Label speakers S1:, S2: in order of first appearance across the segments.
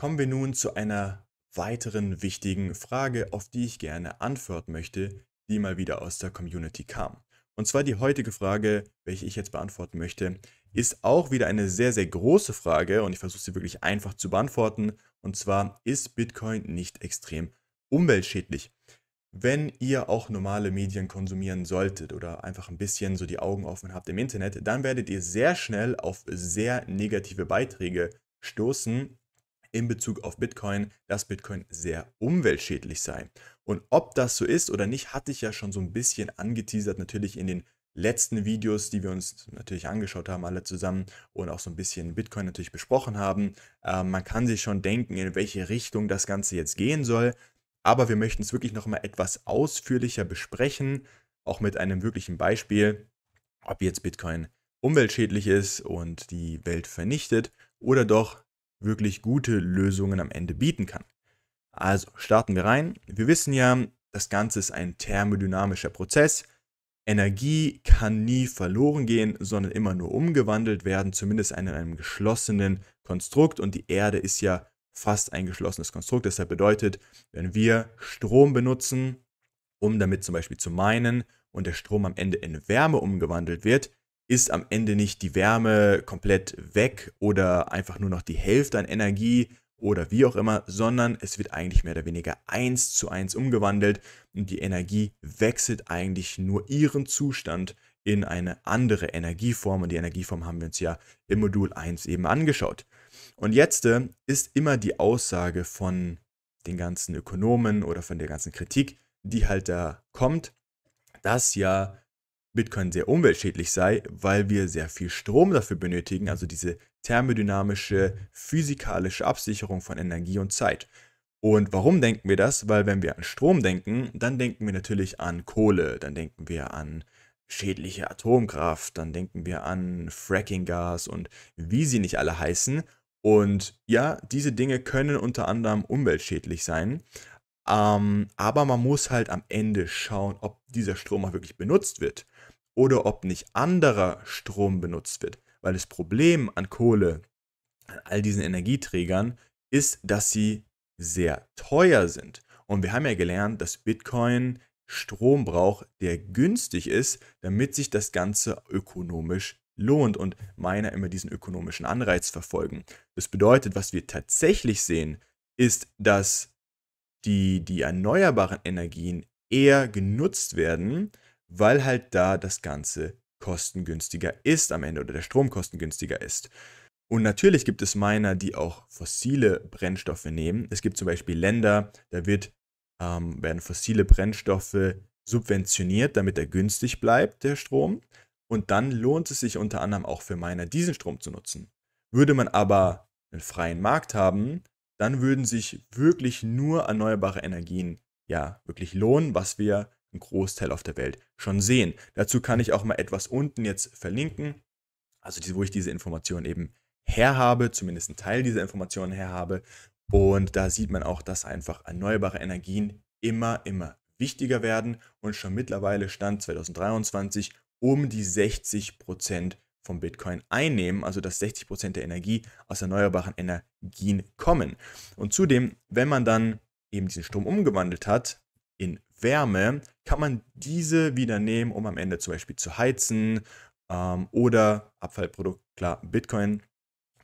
S1: Kommen wir nun zu einer weiteren wichtigen Frage, auf die ich gerne antworten möchte, die mal wieder aus der Community kam. Und zwar die heutige Frage, welche ich jetzt beantworten möchte, ist auch wieder eine sehr, sehr große Frage und ich versuche sie wirklich einfach zu beantworten. Und zwar, ist Bitcoin nicht extrem umweltschädlich? Wenn ihr auch normale Medien konsumieren solltet oder einfach ein bisschen so die Augen offen habt im Internet, dann werdet ihr sehr schnell auf sehr negative Beiträge stoßen, in Bezug auf Bitcoin, dass Bitcoin sehr umweltschädlich sei. Und ob das so ist oder nicht, hatte ich ja schon so ein bisschen angeteasert, natürlich in den letzten Videos, die wir uns natürlich angeschaut haben, alle zusammen und auch so ein bisschen Bitcoin natürlich besprochen haben. Äh, man kann sich schon denken, in welche Richtung das Ganze jetzt gehen soll, aber wir möchten es wirklich nochmal etwas ausführlicher besprechen, auch mit einem wirklichen Beispiel, ob jetzt Bitcoin umweltschädlich ist und die Welt vernichtet oder doch wirklich gute Lösungen am Ende bieten kann. Also starten wir rein. Wir wissen ja, das Ganze ist ein thermodynamischer Prozess. Energie kann nie verloren gehen, sondern immer nur umgewandelt werden, zumindest in einem geschlossenen Konstrukt. Und die Erde ist ja fast ein geschlossenes Konstrukt. Deshalb bedeutet, wenn wir Strom benutzen, um damit zum Beispiel zu meinen, und der Strom am Ende in Wärme umgewandelt wird, ist am Ende nicht die Wärme komplett weg oder einfach nur noch die Hälfte an Energie oder wie auch immer, sondern es wird eigentlich mehr oder weniger eins zu eins umgewandelt und die Energie wechselt eigentlich nur ihren Zustand in eine andere Energieform und die Energieform haben wir uns ja im Modul 1 eben angeschaut. Und jetzt äh, ist immer die Aussage von den ganzen Ökonomen oder von der ganzen Kritik, die halt da kommt, dass ja Bitcoin sehr umweltschädlich sei, weil wir sehr viel Strom dafür benötigen, also diese thermodynamische, physikalische Absicherung von Energie und Zeit. Und warum denken wir das? Weil wenn wir an Strom denken, dann denken wir natürlich an Kohle, dann denken wir an schädliche Atomkraft, dann denken wir an Frackinggas und wie sie nicht alle heißen. Und ja, diese Dinge können unter anderem umweltschädlich sein, ähm, aber man muss halt am Ende schauen, ob dieser Strom auch wirklich benutzt wird oder ob nicht anderer Strom benutzt wird. Weil das Problem an Kohle, an all diesen Energieträgern, ist, dass sie sehr teuer sind. Und wir haben ja gelernt, dass Bitcoin Strom braucht, der günstig ist, damit sich das Ganze ökonomisch lohnt und meiner immer diesen ökonomischen Anreiz verfolgen. Das bedeutet, was wir tatsächlich sehen, ist, dass die, die erneuerbaren Energien eher genutzt werden, weil halt da das Ganze kostengünstiger ist am Ende oder der Strom kostengünstiger ist. Und natürlich gibt es Miner, die auch fossile Brennstoffe nehmen. Es gibt zum Beispiel Länder, da wird, ähm, werden fossile Brennstoffe subventioniert, damit er günstig bleibt, der Strom. Und dann lohnt es sich unter anderem auch für Miner, diesen Strom zu nutzen. Würde man aber einen freien Markt haben, dann würden sich wirklich nur erneuerbare Energien ja wirklich lohnen, was wir im Großteil auf der Welt schon sehen. Dazu kann ich auch mal etwas unten jetzt verlinken, also die, wo ich diese Informationen eben herhabe, zumindest einen Teil dieser Informationen herhabe. Und da sieht man auch, dass einfach erneuerbare Energien immer, immer wichtiger werden und schon mittlerweile Stand 2023 um die 60 Prozent vom Bitcoin einnehmen, also dass 60% Prozent der Energie aus erneuerbaren Energien kommen. Und zudem, wenn man dann eben diesen Strom umgewandelt hat in Wärme, kann man diese wieder nehmen, um am Ende zum Beispiel zu heizen ähm, oder Abfallprodukt, klar, Bitcoin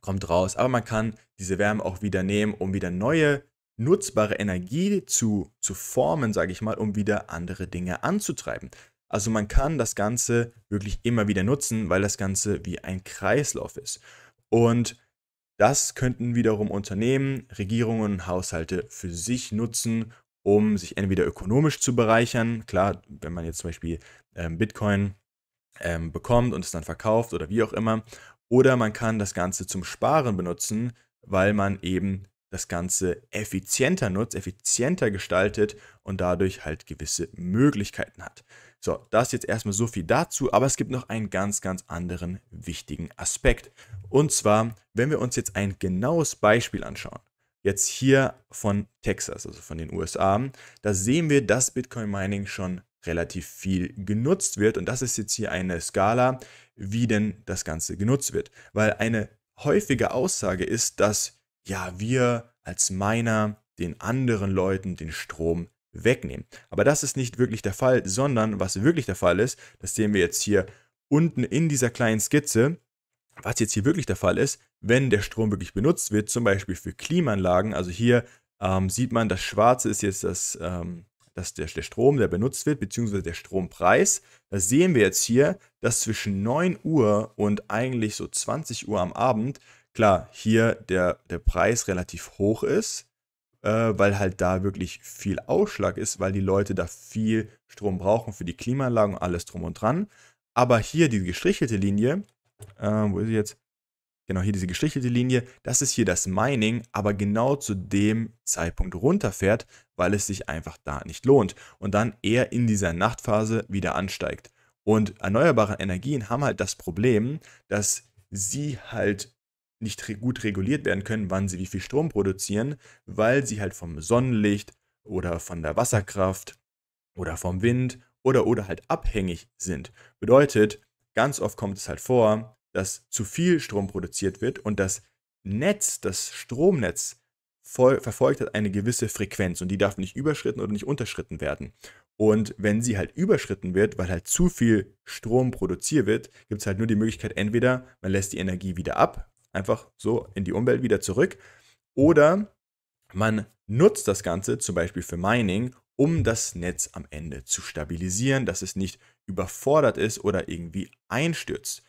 S1: kommt raus, aber man kann diese Wärme auch wieder nehmen, um wieder neue nutzbare Energie zu, zu formen, sage ich mal, um wieder andere Dinge anzutreiben. Also man kann das Ganze wirklich immer wieder nutzen, weil das Ganze wie ein Kreislauf ist. Und das könnten wiederum Unternehmen, Regierungen und Haushalte für sich nutzen, um sich entweder ökonomisch zu bereichern. Klar, wenn man jetzt zum Beispiel ähm, Bitcoin ähm, bekommt und es dann verkauft oder wie auch immer. Oder man kann das Ganze zum Sparen benutzen, weil man eben das Ganze effizienter nutzt, effizienter gestaltet und dadurch halt gewisse Möglichkeiten hat. So, das jetzt erstmal so viel dazu, aber es gibt noch einen ganz, ganz anderen wichtigen Aspekt. Und zwar, wenn wir uns jetzt ein genaues Beispiel anschauen, jetzt hier von Texas, also von den USA, da sehen wir, dass Bitcoin Mining schon relativ viel genutzt wird. Und das ist jetzt hier eine Skala, wie denn das Ganze genutzt wird. Weil eine häufige Aussage ist, dass ja, wir als Miner den anderen Leuten den Strom wegnehmen. Aber das ist nicht wirklich der Fall, sondern was wirklich der Fall ist, das sehen wir jetzt hier unten in dieser kleinen Skizze, was jetzt hier wirklich der Fall ist, wenn der Strom wirklich benutzt wird, zum Beispiel für Klimaanlagen, also hier ähm, sieht man, das Schwarze ist jetzt das, ähm, das der, der, Strom, der benutzt wird, beziehungsweise der Strompreis. Da sehen wir jetzt hier, dass zwischen 9 Uhr und eigentlich so 20 Uhr am Abend, klar, hier der, der Preis relativ hoch ist, äh, weil halt da wirklich viel Ausschlag ist, weil die Leute da viel Strom brauchen für die Klimaanlagen und alles drum und dran. Aber hier die gestrichelte Linie, äh, wo ist sie jetzt? Genau, hier diese gestrichelte Linie, das ist hier das Mining, aber genau zu dem Zeitpunkt runterfährt, weil es sich einfach da nicht lohnt und dann eher in dieser Nachtphase wieder ansteigt. Und erneuerbare Energien haben halt das Problem, dass sie halt nicht gut reguliert werden können, wann sie wie viel Strom produzieren, weil sie halt vom Sonnenlicht oder von der Wasserkraft oder vom Wind oder oder halt abhängig sind. Bedeutet, ganz oft kommt es halt vor, dass zu viel Strom produziert wird und das Netz, das Stromnetz verfolgt hat eine gewisse Frequenz und die darf nicht überschritten oder nicht unterschritten werden. Und wenn sie halt überschritten wird, weil halt zu viel Strom produziert wird, gibt es halt nur die Möglichkeit, entweder man lässt die Energie wieder ab, einfach so in die Umwelt wieder zurück. Oder man nutzt das Ganze zum Beispiel für Mining, um das Netz am Ende zu stabilisieren, dass es nicht überfordert ist oder irgendwie einstürzt.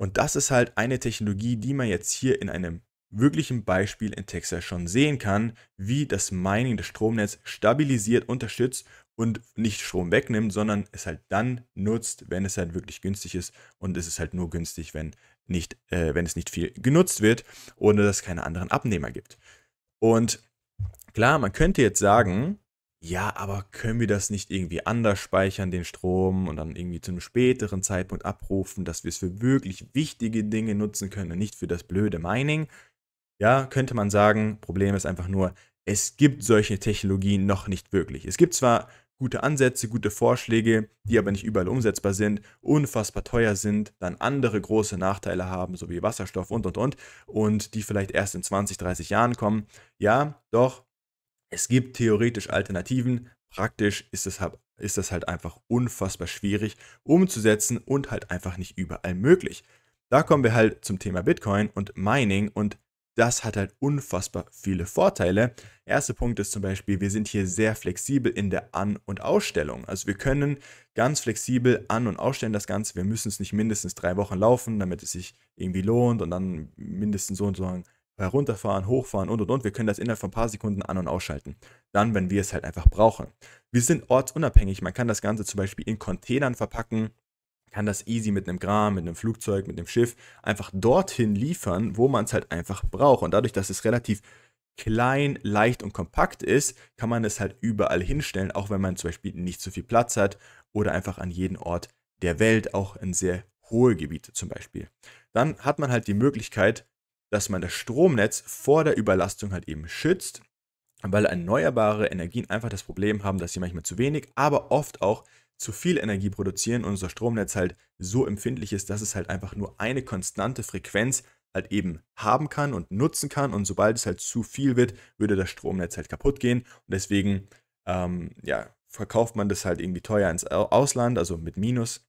S1: Und das ist halt eine Technologie, die man jetzt hier in einem wirklichen Beispiel in Texas schon sehen kann, wie das Mining das Stromnetz stabilisiert, unterstützt und nicht Strom wegnimmt, sondern es halt dann nutzt, wenn es halt wirklich günstig ist. Und es ist halt nur günstig, wenn nicht, äh, wenn es nicht viel genutzt wird, ohne dass es keine anderen Abnehmer gibt. Und klar, man könnte jetzt sagen, ja, aber können wir das nicht irgendwie anders speichern, den Strom, und dann irgendwie zu einem späteren Zeitpunkt abrufen, dass wir es für wirklich wichtige Dinge nutzen können und nicht für das blöde Mining? Ja, könnte man sagen, Problem ist einfach nur, es gibt solche Technologien noch nicht wirklich. Es gibt zwar gute Ansätze, gute Vorschläge, die aber nicht überall umsetzbar sind, unfassbar teuer sind, dann andere große Nachteile haben, so wie Wasserstoff und und und, und die vielleicht erst in 20, 30 Jahren kommen. Ja, doch, es gibt theoretisch Alternativen, praktisch ist es halt ist das halt einfach unfassbar schwierig umzusetzen und halt einfach nicht überall möglich. Da kommen wir halt zum Thema Bitcoin und Mining und das hat halt unfassbar viele Vorteile. Erster Punkt ist zum Beispiel, wir sind hier sehr flexibel in der An- und Ausstellung. Also wir können ganz flexibel an- und ausstellen das Ganze. Wir müssen es nicht mindestens drei Wochen laufen, damit es sich irgendwie lohnt und dann mindestens so und so herunterfahren, hochfahren und und und. Wir können das innerhalb von ein paar Sekunden an- und ausschalten. Dann, wenn wir es halt einfach brauchen. Wir sind ortsunabhängig. Man kann das Ganze zum Beispiel in Containern verpacken kann das easy mit einem Gram, mit einem Flugzeug, mit einem Schiff einfach dorthin liefern, wo man es halt einfach braucht. Und dadurch, dass es relativ klein, leicht und kompakt ist, kann man es halt überall hinstellen, auch wenn man zum Beispiel nicht so viel Platz hat oder einfach an jeden Ort der Welt, auch in sehr hohe Gebiete zum Beispiel. Dann hat man halt die Möglichkeit, dass man das Stromnetz vor der Überlastung halt eben schützt, weil erneuerbare Energien einfach das Problem haben, dass sie manchmal zu wenig, aber oft auch zu zu viel Energie produzieren und unser Stromnetz halt so empfindlich ist, dass es halt einfach nur eine konstante Frequenz halt eben haben kann und nutzen kann. Und sobald es halt zu viel wird, würde das Stromnetz halt kaputt gehen. Und deswegen, ähm, ja, verkauft man das halt irgendwie teuer ins Ausland, also mit Minus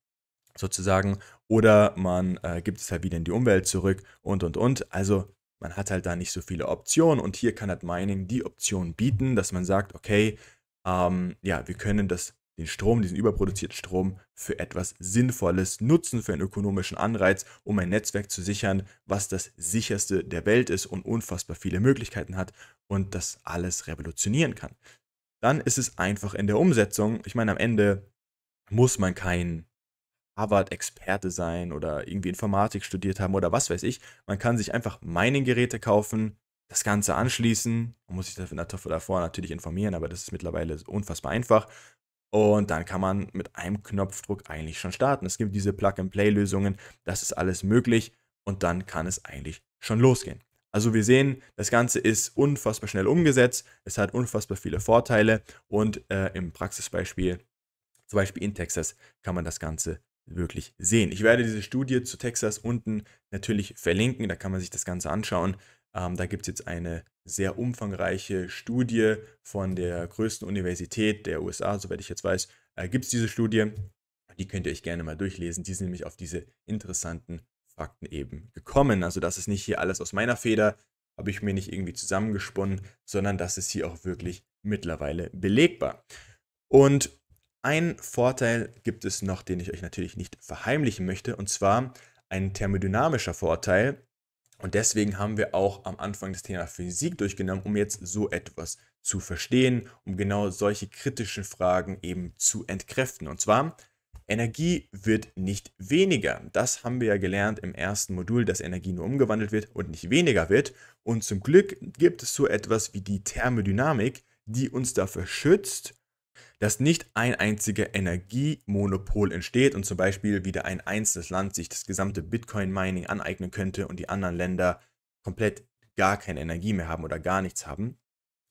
S1: sozusagen. Oder man äh, gibt es halt wieder in die Umwelt zurück und, und, und. Also man hat halt da nicht so viele Optionen. Und hier kann halt Mining die Option bieten, dass man sagt, okay, ähm, ja, wir können das den Strom, diesen überproduzierten Strom, für etwas Sinnvolles nutzen, für einen ökonomischen Anreiz, um ein Netzwerk zu sichern, was das sicherste der Welt ist und unfassbar viele Möglichkeiten hat und das alles revolutionieren kann. Dann ist es einfach in der Umsetzung. Ich meine, am Ende muss man kein Harvard-Experte sein oder irgendwie Informatik studiert haben oder was weiß ich. Man kann sich einfach Mining-Geräte kaufen, das Ganze anschließen. Man muss sich dafür davor natürlich informieren, aber das ist mittlerweile unfassbar einfach. Und dann kann man mit einem Knopfdruck eigentlich schon starten. Es gibt diese Plug-and-Play-Lösungen, das ist alles möglich und dann kann es eigentlich schon losgehen. Also wir sehen, das Ganze ist unfassbar schnell umgesetzt, es hat unfassbar viele Vorteile und äh, im Praxisbeispiel, zum Beispiel in Texas, kann man das Ganze wirklich sehen. Ich werde diese Studie zu Texas unten natürlich verlinken, da kann man sich das Ganze anschauen. Ähm, da gibt es jetzt eine sehr umfangreiche Studie von der größten Universität der USA, soweit ich jetzt weiß, äh, gibt es diese Studie. Die könnt ihr euch gerne mal durchlesen. Die sind nämlich auf diese interessanten Fakten eben gekommen. Also das ist nicht hier alles aus meiner Feder, habe ich mir nicht irgendwie zusammengesponnen, sondern das ist hier auch wirklich mittlerweile belegbar. Und ein Vorteil gibt es noch, den ich euch natürlich nicht verheimlichen möchte, und zwar ein thermodynamischer Vorteil, und deswegen haben wir auch am Anfang das Thema Physik durchgenommen, um jetzt so etwas zu verstehen, um genau solche kritischen Fragen eben zu entkräften. Und zwar, Energie wird nicht weniger. Das haben wir ja gelernt im ersten Modul, dass Energie nur umgewandelt wird und nicht weniger wird. Und zum Glück gibt es so etwas wie die Thermodynamik, die uns dafür schützt dass nicht ein einziger Energiemonopol entsteht und zum Beispiel wieder ein einzelnes Land sich das gesamte Bitcoin-Mining aneignen könnte und die anderen Länder komplett gar keine Energie mehr haben oder gar nichts haben.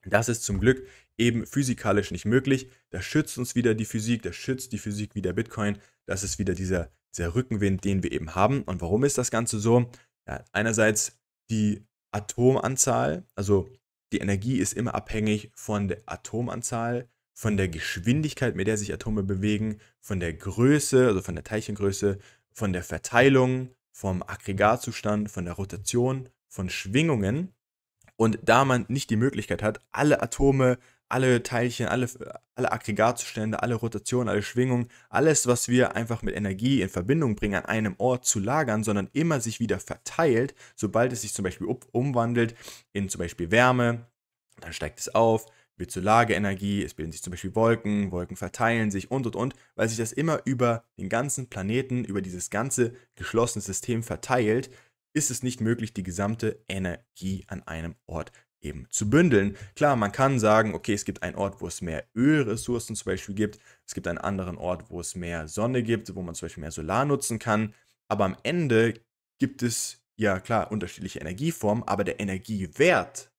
S1: Das ist zum Glück eben physikalisch nicht möglich. Das schützt uns wieder die Physik, das schützt die Physik wieder Bitcoin. Das ist wieder dieser, dieser Rückenwind, den wir eben haben. Und warum ist das Ganze so? Ja, einerseits die Atomanzahl, also die Energie ist immer abhängig von der Atomanzahl von der Geschwindigkeit, mit der sich Atome bewegen, von der Größe, also von der Teilchengröße, von der Verteilung, vom Aggregatzustand, von der Rotation, von Schwingungen. Und da man nicht die Möglichkeit hat, alle Atome, alle Teilchen, alle, alle Aggregatzustände, alle Rotationen, alle Schwingungen, alles, was wir einfach mit Energie in Verbindung bringen, an einem Ort zu lagern, sondern immer sich wieder verteilt, sobald es sich zum Beispiel umwandelt in zum Beispiel Wärme, dann steigt es auf, wird Lageenergie, es bilden sich zum Beispiel Wolken, Wolken verteilen sich und und und, weil sich das immer über den ganzen Planeten, über dieses ganze geschlossene System verteilt, ist es nicht möglich, die gesamte Energie an einem Ort eben zu bündeln. Klar, man kann sagen, okay, es gibt einen Ort, wo es mehr Ölressourcen zum Beispiel gibt, es gibt einen anderen Ort, wo es mehr Sonne gibt, wo man zum Beispiel mehr Solar nutzen kann, aber am Ende gibt es ja klar unterschiedliche Energieformen, aber der Energiewert,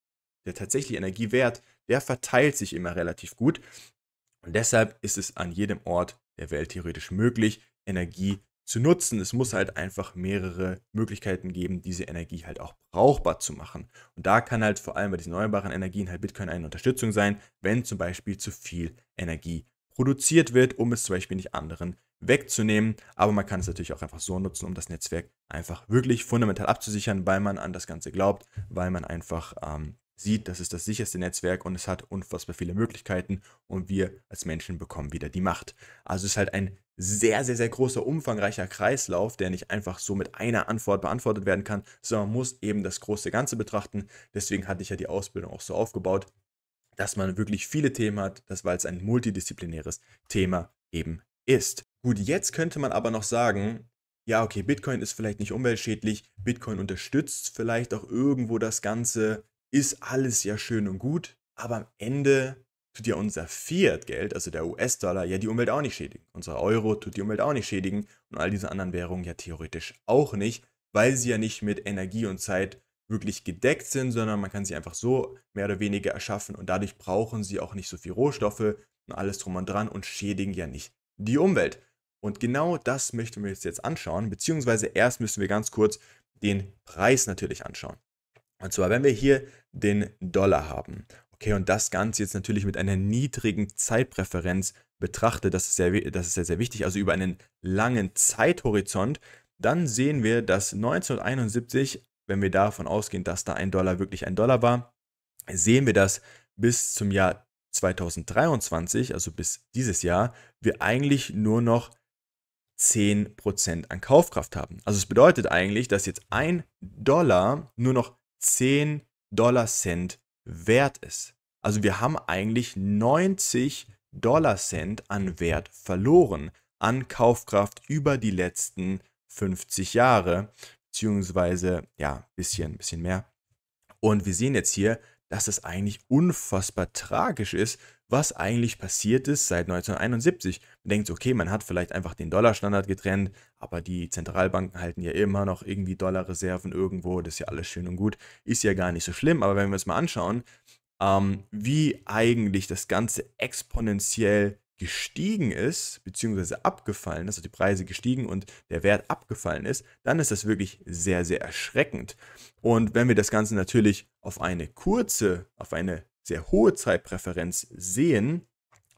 S1: der tatsächliche Energiewert der verteilt sich immer relativ gut. Und deshalb ist es an jedem Ort der Welt theoretisch möglich, Energie zu nutzen. Es muss halt einfach mehrere Möglichkeiten geben, diese Energie halt auch brauchbar zu machen. Und da kann halt vor allem bei diesen erneuerbaren Energien halt Bitcoin eine Unterstützung sein, wenn zum Beispiel zu viel Energie produziert wird, um es zum Beispiel nicht anderen wegzunehmen. Aber man kann es natürlich auch einfach so nutzen, um das Netzwerk einfach wirklich fundamental abzusichern, weil man an das Ganze glaubt, weil man einfach ähm, sieht, das ist das sicherste Netzwerk und es hat unfassbar viele Möglichkeiten und wir als Menschen bekommen wieder die Macht. Also es ist halt ein sehr, sehr, sehr großer, umfangreicher Kreislauf, der nicht einfach so mit einer Antwort beantwortet werden kann, sondern man muss eben das große Ganze betrachten. Deswegen hatte ich ja die Ausbildung auch so aufgebaut, dass man wirklich viele Themen hat, das war jetzt ein multidisziplinäres Thema eben ist. Gut, jetzt könnte man aber noch sagen, ja, okay, Bitcoin ist vielleicht nicht umweltschädlich, Bitcoin unterstützt vielleicht auch irgendwo das Ganze, ist alles ja schön und gut, aber am Ende tut ja unser Fiat-Geld, also der US-Dollar, ja die Umwelt auch nicht schädigen. Unser Euro tut die Umwelt auch nicht schädigen und all diese anderen Währungen ja theoretisch auch nicht, weil sie ja nicht mit Energie und Zeit wirklich gedeckt sind, sondern man kann sie einfach so mehr oder weniger erschaffen und dadurch brauchen sie auch nicht so viel Rohstoffe und alles drum und dran und schädigen ja nicht die Umwelt. Und genau das möchten wir uns jetzt anschauen, beziehungsweise erst müssen wir ganz kurz den Preis natürlich anschauen. Und zwar, wenn wir hier den Dollar haben, okay, und das Ganze jetzt natürlich mit einer niedrigen Zeitpräferenz betrachtet, das ist sehr, das ist sehr, sehr wichtig, also über einen langen Zeithorizont, dann sehen wir, dass 1971, wenn wir davon ausgehen, dass da ein Dollar wirklich ein Dollar war, sehen wir, dass bis zum Jahr 2023, also bis dieses Jahr, wir eigentlich nur noch 10% an Kaufkraft haben. Also es bedeutet eigentlich, dass jetzt ein Dollar nur noch 10 Dollar Cent wert ist. Also wir haben eigentlich 90 Dollar Cent an Wert verloren, an Kaufkraft über die letzten 50 Jahre, beziehungsweise ja, ein bisschen, bisschen mehr. Und wir sehen jetzt hier, dass es eigentlich unfassbar tragisch ist was eigentlich passiert ist seit 1971. Man denkt, okay, man hat vielleicht einfach den Dollarstandard getrennt, aber die Zentralbanken halten ja immer noch irgendwie Dollarreserven irgendwo, das ist ja alles schön und gut, ist ja gar nicht so schlimm, aber wenn wir uns mal anschauen, ähm, wie eigentlich das Ganze exponentiell gestiegen ist, beziehungsweise abgefallen ist, also die Preise gestiegen und der Wert abgefallen ist, dann ist das wirklich sehr, sehr erschreckend. Und wenn wir das Ganze natürlich auf eine kurze, auf eine sehr hohe Zeitpräferenz sehen,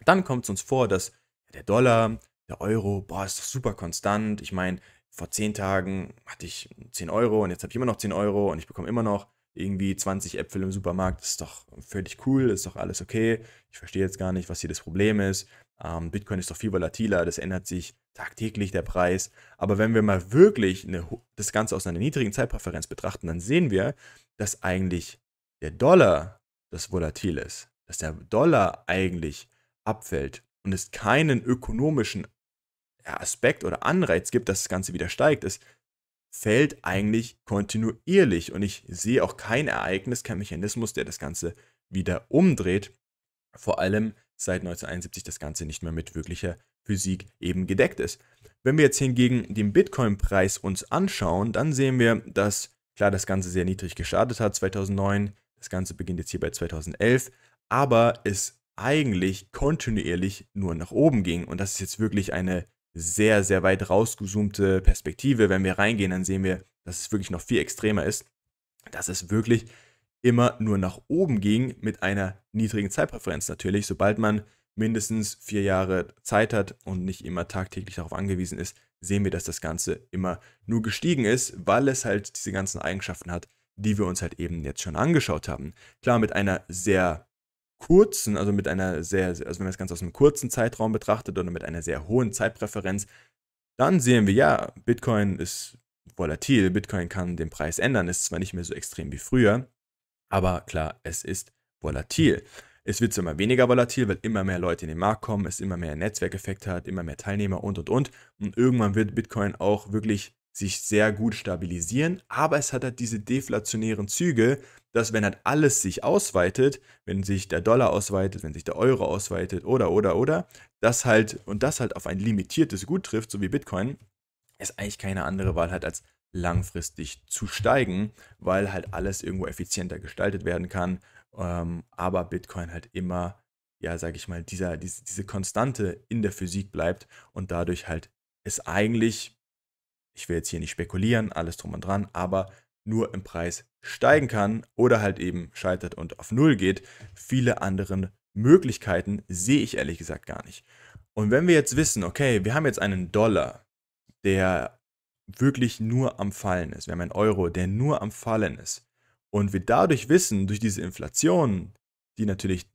S1: dann kommt es uns vor, dass der Dollar, der Euro, boah, ist doch super konstant. Ich meine, vor zehn Tagen hatte ich 10 Euro und jetzt habe ich immer noch 10 Euro und ich bekomme immer noch irgendwie 20 Äpfel im Supermarkt. Das ist doch völlig cool, ist doch alles okay. Ich verstehe jetzt gar nicht, was hier das Problem ist. Ähm, Bitcoin ist doch viel volatiler, das ändert sich tagtäglich der Preis. Aber wenn wir mal wirklich eine, das Ganze aus einer niedrigen Zeitpräferenz betrachten, dann sehen wir, dass eigentlich der Dollar das volatil ist, dass der Dollar eigentlich abfällt und es keinen ökonomischen Aspekt oder Anreiz gibt, dass das Ganze wieder steigt, es fällt eigentlich kontinuierlich und ich sehe auch kein Ereignis, kein Mechanismus, der das Ganze wieder umdreht. Vor allem seit 1971 das Ganze nicht mehr mit wirklicher Physik eben gedeckt ist. Wenn wir jetzt hingegen den Bitcoin-Preis uns anschauen, dann sehen wir, dass klar das Ganze sehr niedrig gestartet hat 2009, das Ganze beginnt jetzt hier bei 2011, aber es eigentlich kontinuierlich nur nach oben ging. Und das ist jetzt wirklich eine sehr, sehr weit rausgezoomte Perspektive. Wenn wir reingehen, dann sehen wir, dass es wirklich noch viel extremer ist, dass es wirklich immer nur nach oben ging mit einer niedrigen Zeitpräferenz natürlich. Sobald man mindestens vier Jahre Zeit hat und nicht immer tagtäglich darauf angewiesen ist, sehen wir, dass das Ganze immer nur gestiegen ist, weil es halt diese ganzen Eigenschaften hat, die wir uns halt eben jetzt schon angeschaut haben. Klar, mit einer sehr kurzen, also mit einer sehr, also wenn man das Ganze aus einem kurzen Zeitraum betrachtet oder mit einer sehr hohen Zeitpräferenz, dann sehen wir ja, Bitcoin ist volatil, Bitcoin kann den Preis ändern, ist zwar nicht mehr so extrem wie früher, aber klar, es ist volatil. Es wird immer weniger volatil, weil immer mehr Leute in den Markt kommen, es immer mehr Netzwerkeffekte hat, immer mehr Teilnehmer und und und. Und irgendwann wird Bitcoin auch wirklich sich sehr gut stabilisieren, aber es hat halt diese deflationären Züge, dass wenn halt alles sich ausweitet, wenn sich der Dollar ausweitet, wenn sich der Euro ausweitet oder oder oder, das halt und das halt auf ein limitiertes Gut trifft, so wie Bitcoin, es eigentlich keine andere Wahl hat als langfristig zu steigen, weil halt alles irgendwo effizienter gestaltet werden kann, ähm, aber Bitcoin halt immer ja, sage ich mal, dieser, diese, diese Konstante in der Physik bleibt und dadurch halt es eigentlich ich will jetzt hier nicht spekulieren, alles drum und dran, aber nur im Preis steigen kann oder halt eben scheitert und auf Null geht. Viele anderen Möglichkeiten sehe ich ehrlich gesagt gar nicht. Und wenn wir jetzt wissen, okay, wir haben jetzt einen Dollar, der wirklich nur am Fallen ist, wir haben einen Euro, der nur am Fallen ist, und wir dadurch wissen, durch diese Inflation, die natürlich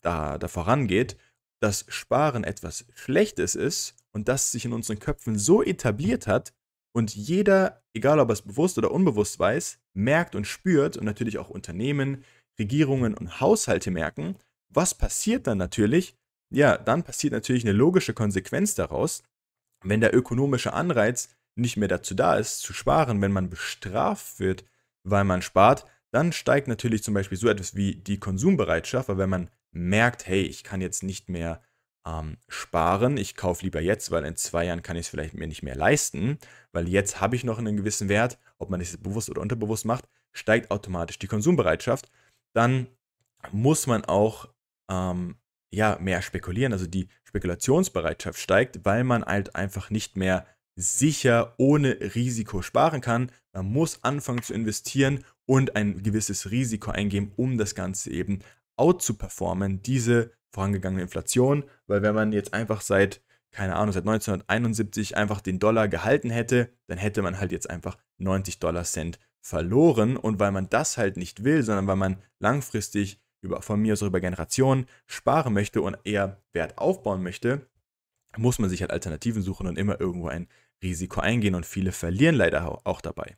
S1: da, da vorangeht, dass Sparen etwas Schlechtes ist und das sich in unseren Köpfen so etabliert hat, und jeder, egal ob er es bewusst oder unbewusst weiß, merkt und spürt und natürlich auch Unternehmen, Regierungen und Haushalte merken, was passiert dann natürlich? Ja, dann passiert natürlich eine logische Konsequenz daraus, wenn der ökonomische Anreiz nicht mehr dazu da ist, zu sparen, wenn man bestraft wird, weil man spart, dann steigt natürlich zum Beispiel so etwas wie die Konsumbereitschaft, weil wenn man merkt, hey, ich kann jetzt nicht mehr ähm, sparen. Ich kaufe lieber jetzt, weil in zwei Jahren kann ich es vielleicht mir nicht mehr leisten, weil jetzt habe ich noch einen gewissen Wert. Ob man das bewusst oder unterbewusst macht, steigt automatisch die Konsumbereitschaft. Dann muss man auch ähm, ja, mehr spekulieren. Also die Spekulationsbereitschaft steigt, weil man halt einfach nicht mehr sicher ohne Risiko sparen kann. Man muss anfangen zu investieren und ein gewisses Risiko eingeben, um das Ganze eben out zu performen, diese vorangegangene Inflation, weil wenn man jetzt einfach seit, keine Ahnung, seit 1971 einfach den Dollar gehalten hätte, dann hätte man halt jetzt einfach 90 Dollar Cent verloren und weil man das halt nicht will, sondern weil man langfristig über, von mir aus über Generationen sparen möchte und eher Wert aufbauen möchte, muss man sich halt Alternativen suchen und immer irgendwo ein Risiko eingehen und viele verlieren leider auch dabei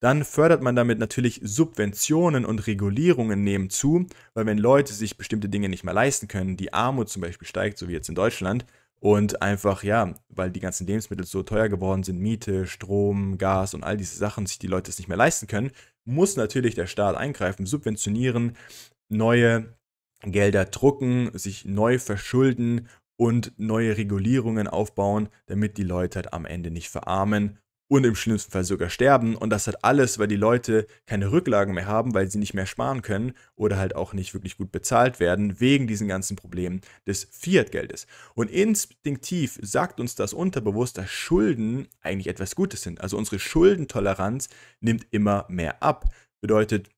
S1: dann fördert man damit natürlich Subventionen und Regulierungen nehmen zu, weil wenn Leute sich bestimmte Dinge nicht mehr leisten können, die Armut zum Beispiel steigt, so wie jetzt in Deutschland, und einfach, ja, weil die ganzen Lebensmittel so teuer geworden sind, Miete, Strom, Gas und all diese Sachen, sich die Leute es nicht mehr leisten können, muss natürlich der Staat eingreifen, subventionieren, neue Gelder drucken, sich neu verschulden und neue Regulierungen aufbauen, damit die Leute halt am Ende nicht verarmen und im schlimmsten Fall sogar sterben. Und das hat alles, weil die Leute keine Rücklagen mehr haben, weil sie nicht mehr sparen können oder halt auch nicht wirklich gut bezahlt werden, wegen diesen ganzen Problemen des Fiat-Geldes. Und instinktiv sagt uns das unterbewusst, dass Schulden eigentlich etwas Gutes sind. Also unsere Schuldentoleranz nimmt immer mehr ab. Bedeutet,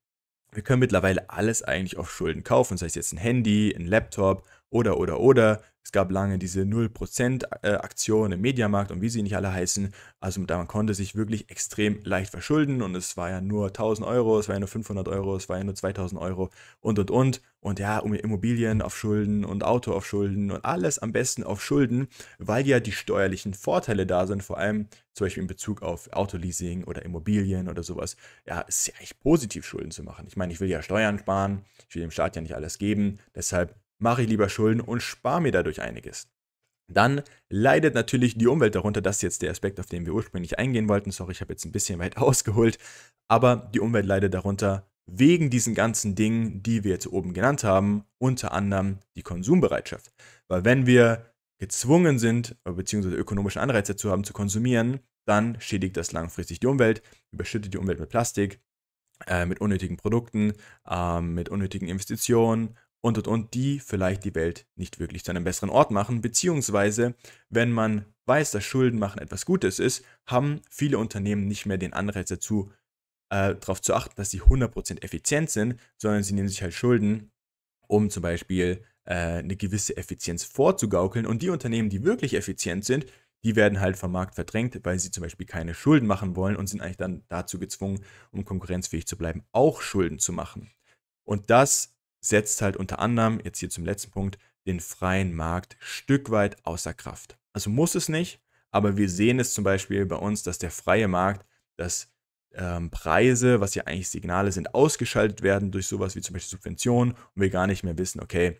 S1: wir können mittlerweile alles eigentlich auf Schulden kaufen, sei es jetzt ein Handy, ein Laptop oder, oder, oder. Es gab lange diese 0%-Aktion äh, im Mediamarkt und wie sie nicht alle heißen. Also man konnte sich wirklich extrem leicht verschulden und es war ja nur 1000 Euro, es war ja nur 500 Euro, es war ja nur 2000 Euro und, und, und. Und ja, um Immobilien auf Schulden und Auto auf Schulden und alles am besten auf Schulden, weil ja die steuerlichen Vorteile da sind, vor allem zum Beispiel in Bezug auf Autoleasing oder Immobilien oder sowas. Ja, es ist ja echt positiv, Schulden zu machen. Ich meine, ich will ja Steuern sparen, ich will dem Staat ja nicht alles geben. Deshalb mache ich lieber Schulden und spare mir dadurch einiges. Dann leidet natürlich die Umwelt darunter. Das ist jetzt der Aspekt, auf den wir ursprünglich eingehen wollten. Sorry, ich habe jetzt ein bisschen weit ausgeholt. Aber die Umwelt leidet darunter wegen diesen ganzen Dingen, die wir jetzt oben genannt haben. Unter anderem die Konsumbereitschaft. Weil wenn wir gezwungen sind, beziehungsweise ökonomische Anreize zu haben, zu konsumieren, dann schädigt das langfristig die Umwelt, überschüttet die Umwelt mit Plastik, äh, mit unnötigen Produkten, äh, mit unnötigen Investitionen und, und, und, die vielleicht die Welt nicht wirklich zu einem besseren Ort machen. Beziehungsweise, wenn man weiß, dass Schulden machen etwas Gutes ist, haben viele Unternehmen nicht mehr den Anreiz dazu, äh, darauf zu achten, dass sie 100% effizient sind, sondern sie nehmen sich halt Schulden, um zum Beispiel äh, eine gewisse Effizienz vorzugaukeln. Und die Unternehmen, die wirklich effizient sind, die werden halt vom Markt verdrängt, weil sie zum Beispiel keine Schulden machen wollen und sind eigentlich dann dazu gezwungen, um konkurrenzfähig zu bleiben, auch Schulden zu machen. Und das setzt halt unter anderem, jetzt hier zum letzten Punkt, den freien Markt Stück weit außer Kraft. Also muss es nicht, aber wir sehen es zum Beispiel bei uns, dass der freie Markt, dass ähm, Preise, was ja eigentlich Signale sind, ausgeschaltet werden durch sowas wie zum Beispiel Subventionen und wir gar nicht mehr wissen, okay,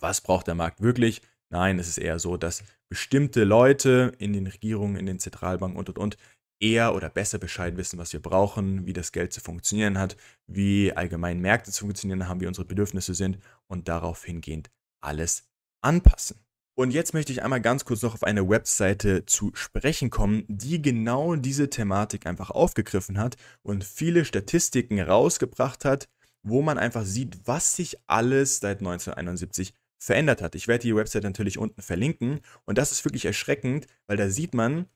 S1: was braucht der Markt wirklich? Nein, es ist eher so, dass bestimmte Leute in den Regierungen, in den Zentralbanken und und und eher oder besser Bescheid wissen, was wir brauchen, wie das Geld zu funktionieren hat, wie allgemein Märkte zu funktionieren haben, wie unsere Bedürfnisse sind und darauf hingehend alles anpassen. Und jetzt möchte ich einmal ganz kurz noch auf eine Webseite zu sprechen kommen, die genau diese Thematik einfach aufgegriffen hat und viele Statistiken rausgebracht hat, wo man einfach sieht, was sich alles seit 1971 verändert hat. Ich werde die Website natürlich unten verlinken und das ist wirklich erschreckend, weil da sieht man,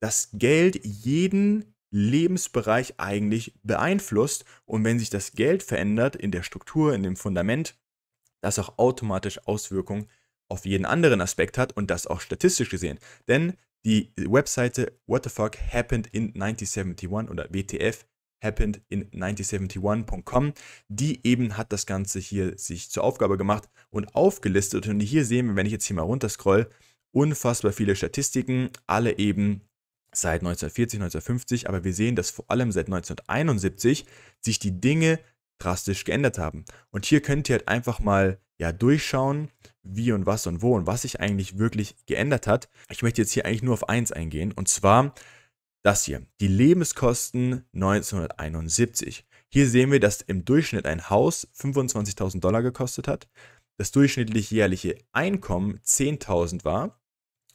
S1: das Geld jeden Lebensbereich eigentlich beeinflusst. Und wenn sich das Geld verändert in der Struktur, in dem Fundament, das auch automatisch Auswirkungen auf jeden anderen Aspekt hat und das auch statistisch gesehen. Denn die Webseite What the fuck happened in 1971 oder WTF happened in 1971.com, die eben hat das Ganze hier sich zur Aufgabe gemacht und aufgelistet. Und hier sehen wir, wenn ich jetzt hier mal runterscroll, unfassbar viele Statistiken, alle eben seit 1940, 1950, aber wir sehen, dass vor allem seit 1971 sich die Dinge drastisch geändert haben. Und hier könnt ihr halt einfach mal ja durchschauen, wie und was und wo und was sich eigentlich wirklich geändert hat. Ich möchte jetzt hier eigentlich nur auf eins eingehen und zwar das hier, die Lebenskosten 1971. Hier sehen wir, dass im Durchschnitt ein Haus 25.000 Dollar gekostet hat, das durchschnittliche jährliche Einkommen 10.000 war,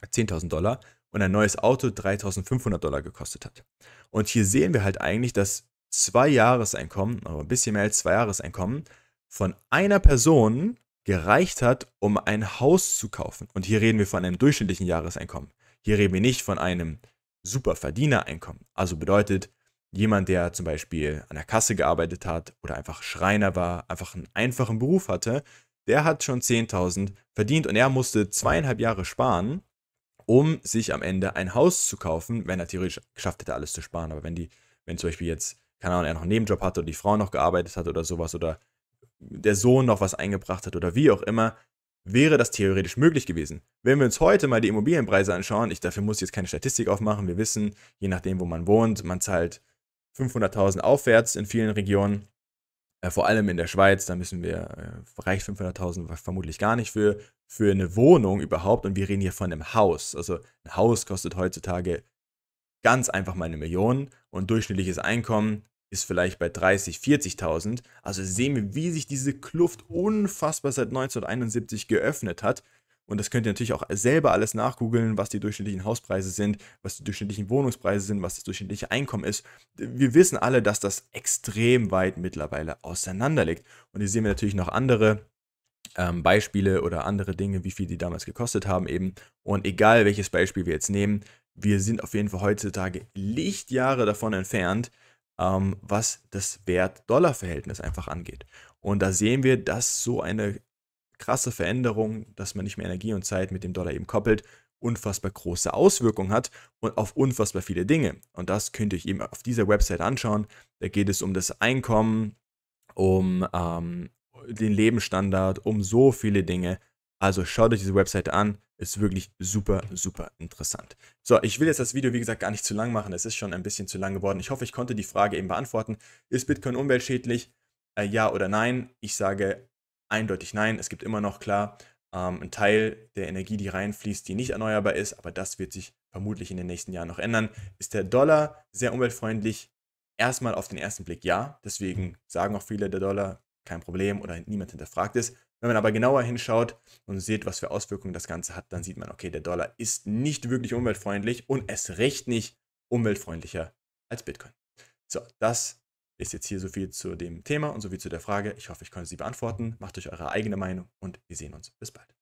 S1: 10.000 Dollar und ein neues Auto 3500 Dollar gekostet hat. Und hier sehen wir halt eigentlich, dass zwei Jahreseinkommen, aber ein bisschen mehr als zwei Jahreseinkommen, von einer Person gereicht hat, um ein Haus zu kaufen. Und hier reden wir von einem durchschnittlichen Jahreseinkommen. Hier reden wir nicht von einem Superverdienereinkommen. Also bedeutet, jemand, der zum Beispiel an der Kasse gearbeitet hat oder einfach Schreiner war, einfach einen einfachen Beruf hatte, der hat schon 10.000 verdient und er musste zweieinhalb Jahre sparen, um sich am Ende ein Haus zu kaufen, wenn er theoretisch geschafft hätte, alles zu sparen. Aber wenn die, wenn zum Beispiel jetzt, keine Ahnung, er noch einen Nebenjob hatte und die Frau noch gearbeitet hat oder sowas oder der Sohn noch was eingebracht hat oder wie auch immer, wäre das theoretisch möglich gewesen. Wenn wir uns heute mal die Immobilienpreise anschauen, ich dafür muss jetzt keine Statistik aufmachen, wir wissen, je nachdem, wo man wohnt, man zahlt 500.000 aufwärts in vielen Regionen äh, vor allem in der Schweiz, da müssen wir, äh, reicht 500.000 vermutlich gar nicht für, für eine Wohnung überhaupt. Und wir reden hier von einem Haus. Also ein Haus kostet heutzutage ganz einfach mal eine Million und durchschnittliches Einkommen ist vielleicht bei 30, 40.000. Also sehen wir, wie sich diese Kluft unfassbar seit 1971 geöffnet hat. Und das könnt ihr natürlich auch selber alles nachgoogeln, was die durchschnittlichen Hauspreise sind, was die durchschnittlichen Wohnungspreise sind, was das durchschnittliche Einkommen ist. Wir wissen alle, dass das extrem weit mittlerweile auseinander liegt. Und hier sehen wir natürlich noch andere ähm, Beispiele oder andere Dinge, wie viel die damals gekostet haben eben. Und egal welches Beispiel wir jetzt nehmen, wir sind auf jeden Fall heutzutage Lichtjahre davon entfernt, ähm, was das Wert-Dollar-Verhältnis einfach angeht. Und da sehen wir, dass so eine krasse Veränderung, dass man nicht mehr Energie und Zeit mit dem Dollar eben koppelt, unfassbar große Auswirkungen hat und auf unfassbar viele Dinge. Und das könnt ihr euch eben auf dieser Website anschauen. Da geht es um das Einkommen, um ähm, den Lebensstandard, um so viele Dinge. Also schaut euch diese Website an, ist wirklich super, super interessant. So, ich will jetzt das Video, wie gesagt, gar nicht zu lang machen. Es ist schon ein bisschen zu lang geworden. Ich hoffe, ich konnte die Frage eben beantworten. Ist Bitcoin umweltschädlich? Äh, ja oder nein? Ich sage Eindeutig nein. Es gibt immer noch klar ähm, einen Teil der Energie, die reinfließt, die nicht erneuerbar ist, aber das wird sich vermutlich in den nächsten Jahren noch ändern. Ist der Dollar sehr umweltfreundlich? Erstmal auf den ersten Blick ja. Deswegen sagen auch viele, der Dollar kein Problem oder niemand hinterfragt es. Wenn man aber genauer hinschaut und sieht, was für Auswirkungen das Ganze hat, dann sieht man, okay, der Dollar ist nicht wirklich umweltfreundlich und es recht nicht umweltfreundlicher als Bitcoin. So, das ist jetzt hier so viel zu dem Thema und so viel zu der Frage. Ich hoffe, ich konnte sie beantworten. Macht euch eure eigene Meinung und wir sehen uns. Bis bald.